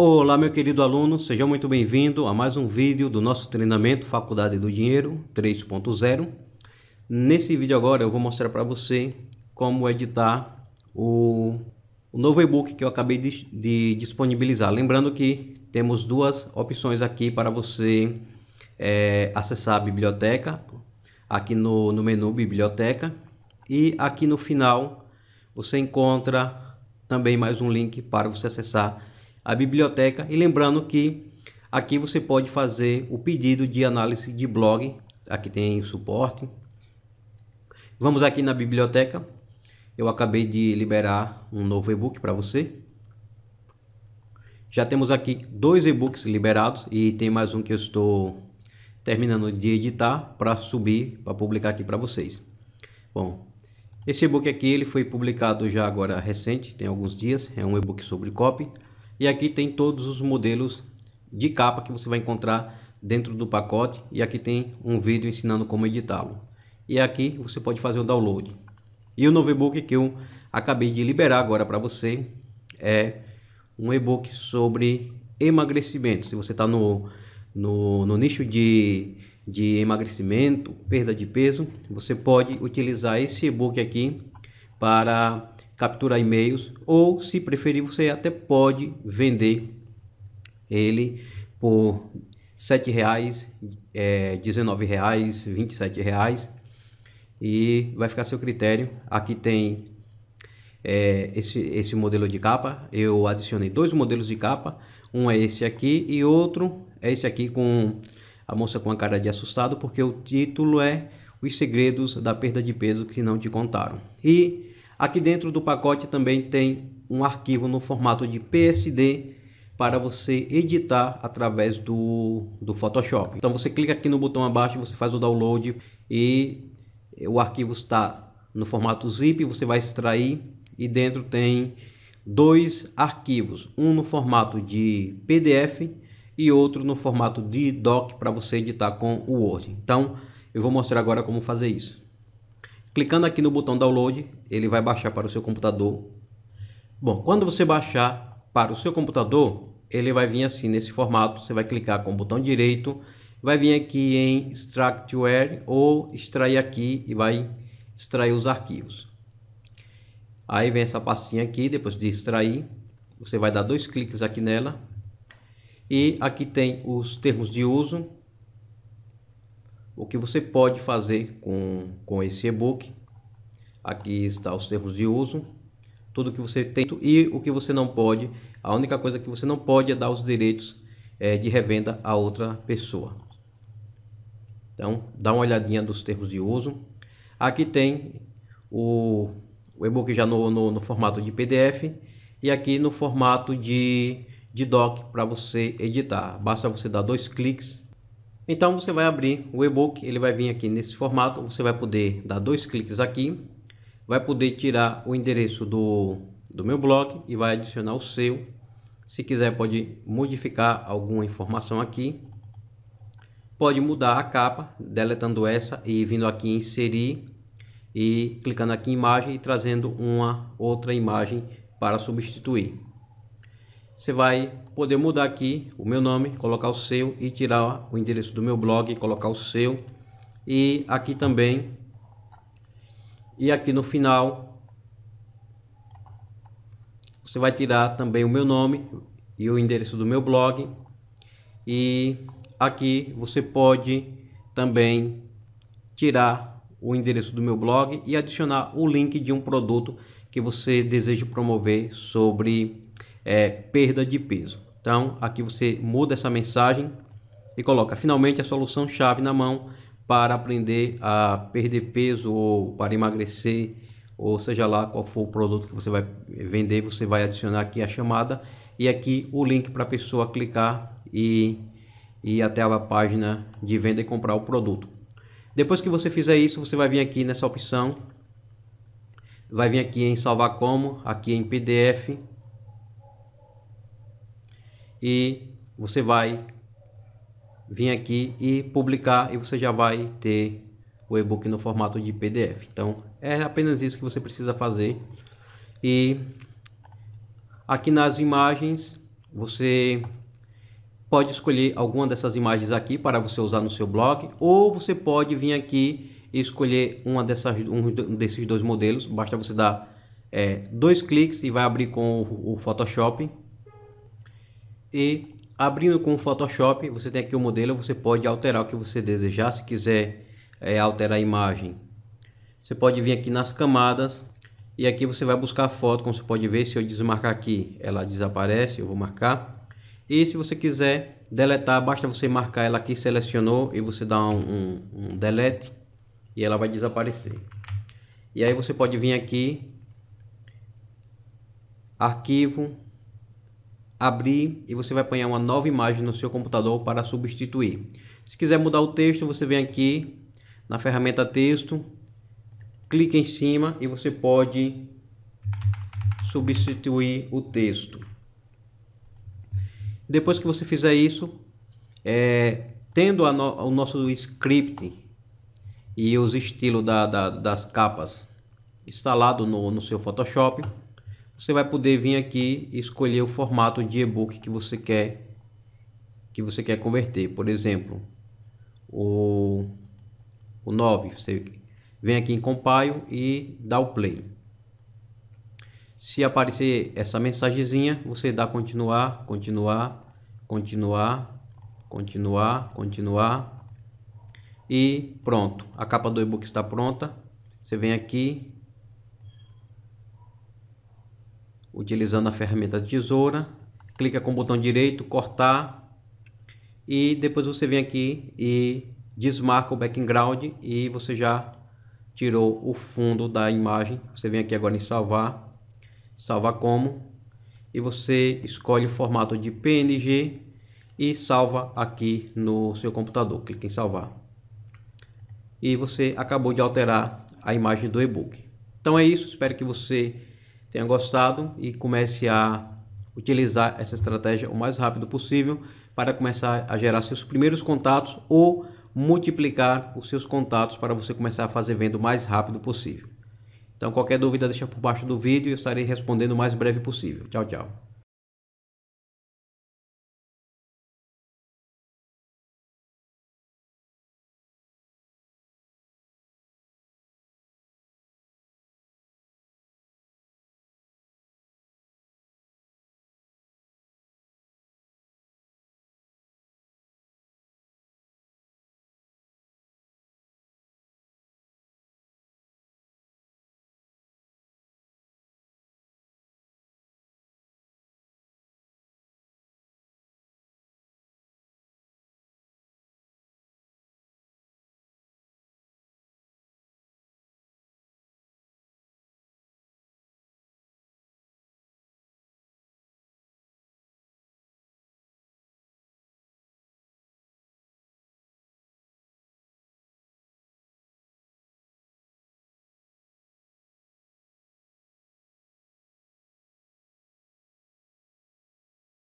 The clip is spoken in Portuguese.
Olá, meu querido aluno, seja muito bem-vindo a mais um vídeo do nosso treinamento Faculdade do Dinheiro 3.0. Nesse vídeo agora eu vou mostrar para você como editar o, o novo e-book que eu acabei de, de, disponibilizar. Lembrando que temos duas opções aqui para você é, acessar a biblioteca, aqui no, no menu Biblioteca, e aqui no final você encontra também mais um link para você acessar a biblioteca. E lembrando que aqui você pode fazer o pedido de análise de blog, aqui tem suporte. Vamos aqui na biblioteca. Eu acabei de liberar um novo e-book para você. Já temos aqui dois e-books liberados e tem mais um que eu estou terminando de editar para subir, para publicar aqui para vocês. Bom, esse e-book aqui ele foi publicado já agora recente, tem alguns dias, é um e-book sobre copy. E aqui tem todos os modelos de capa que você vai encontrar dentro do pacote. E aqui tem um vídeo ensinando como editá-lo. E aqui você pode fazer o download. E o novo e-book que eu acabei de liberar agora para você é um e-book sobre emagrecimento. Se você está no, no, no, nicho de, de emagrecimento, perda de peso, você pode utilizar esse e-book aqui para capturar e-mails, ou se preferir, você até pode vender ele por R$ 7,00, é, R$ 19,00, R$ reais e vai ficar a seu critério. Aqui tem é, esse, esse modelo de capa, eu adicionei dois modelos de capa, um é esse aqui e outro é esse aqui com a moça com a cara de assustado porque o título é Os Segredos da Perda de Peso que Não Te Contaram. E Aqui dentro do pacote também tem um arquivo no formato de PSD para você editar através do, do Photoshop. Então você clica aqui no botão abaixo, você faz o download e o arquivo está no formato zip, você vai extrair e dentro tem dois arquivos, um no formato de PDF e outro no formato de doc para você editar com o Word. Então, eu vou mostrar agora como fazer isso. Clicando aqui no botão download, ele vai baixar para o seu computador. Bom, quando você baixar para o seu computador, ele vai vir assim nesse formato, você vai clicar com o botão direito, vai vir aqui em Extractware ou extrair aqui e vai extrair os arquivos. Aí vem essa pastinha aqui, depois de extrair, você vai dar dois cliques aqui nela. E aqui tem os termos de uso, o que você pode fazer com, com esse e-book. Aqui está os termos de uso, tudo que você tem e o que você não pode. A única coisa que você não pode é dar os direitos é, de revenda a outra pessoa. Então, dá uma olhadinha dos termos de uso. Aqui tem o, o e-book já no, no, no, formato de PDF e aqui no formato de, de doc para você editar. Basta você dar dois cliques então você vai abrir o e-book, ele vai vir aqui nesse formato, você vai poder dar dois cliques aqui, vai poder tirar o endereço do, do meu blog e vai adicionar o seu. Se quiser pode modificar alguma informação aqui, pode mudar a capa, deletando essa e vindo aqui em inserir e clicando aqui em imagem e trazendo uma outra imagem para substituir você vai poder mudar aqui o meu nome, colocar o seu e tirar o endereço do meu blog, colocar o seu e aqui também e aqui no final você vai tirar também o meu nome e o endereço do meu blog e aqui você pode também tirar o endereço do meu blog e adicionar o link de um produto que você deseja promover sobre é, perda de peso. Então, aqui você muda essa mensagem e coloca finalmente a solução chave na mão para aprender a perder peso ou para emagrecer, ou seja lá qual for o produto que você vai vender, você vai adicionar aqui a chamada e aqui o link para a pessoa clicar e ir até a página de venda e comprar o produto. Depois que você fizer isso, você vai vir aqui nessa opção, vai vir aqui em salvar como, aqui em PDF, e você vai vir aqui e publicar e você já vai ter o e-book no formato de PDF. Então é apenas isso que você precisa fazer e aqui nas imagens você pode escolher alguma dessas imagens aqui para você usar no seu blog ou você pode vir aqui e escolher uma dessas, um desses dois modelos, basta você dar é, dois cliques e vai abrir com o, o Photoshop e abrindo com o Photoshop, você tem aqui o modelo, você pode alterar o que você desejar, se quiser é, alterar a imagem. Você pode vir aqui nas camadas e aqui você vai buscar a foto, como você pode ver, se eu desmarcar aqui, ela desaparece, eu vou marcar. E se você quiser deletar, basta você marcar ela aqui, selecionou e você dá um, um, um delete e ela vai desaparecer. E aí você pode vir aqui, arquivo, abrir e você vai apanhar uma nova imagem no seu computador para substituir. Se quiser mudar o texto, você vem aqui na ferramenta texto, clica em cima e você pode substituir o texto. Depois que você fizer isso, é, tendo no, o nosso script e os estilos da, da, das capas instalado no, no seu Photoshop, você vai poder vir aqui e escolher o formato de e-book que você quer que você quer converter. Por exemplo, o, o 9, você vem aqui em compile e dá o play. Se aparecer essa mensagenzinha, você dá continuar, continuar, continuar, continuar, continuar e pronto. A capa do e-book está pronta. Você vem aqui, utilizando a ferramenta tesoura, clica com o botão direito, cortar e depois você vem aqui e desmarca o background e você já tirou o fundo da imagem. Você vem aqui agora em salvar, salvar como e você escolhe o formato de PNG e salva aqui no seu computador. Clique em salvar. E você acabou de alterar a imagem do e-book. Então é isso, espero que você tenha gostado e comece a utilizar essa estratégia o mais rápido possível para começar a gerar seus primeiros contatos ou multiplicar os seus contatos para você começar a fazer venda o mais rápido possível. Então, qualquer dúvida, deixa por baixo do vídeo e eu estarei respondendo o mais breve possível. Tchau, tchau.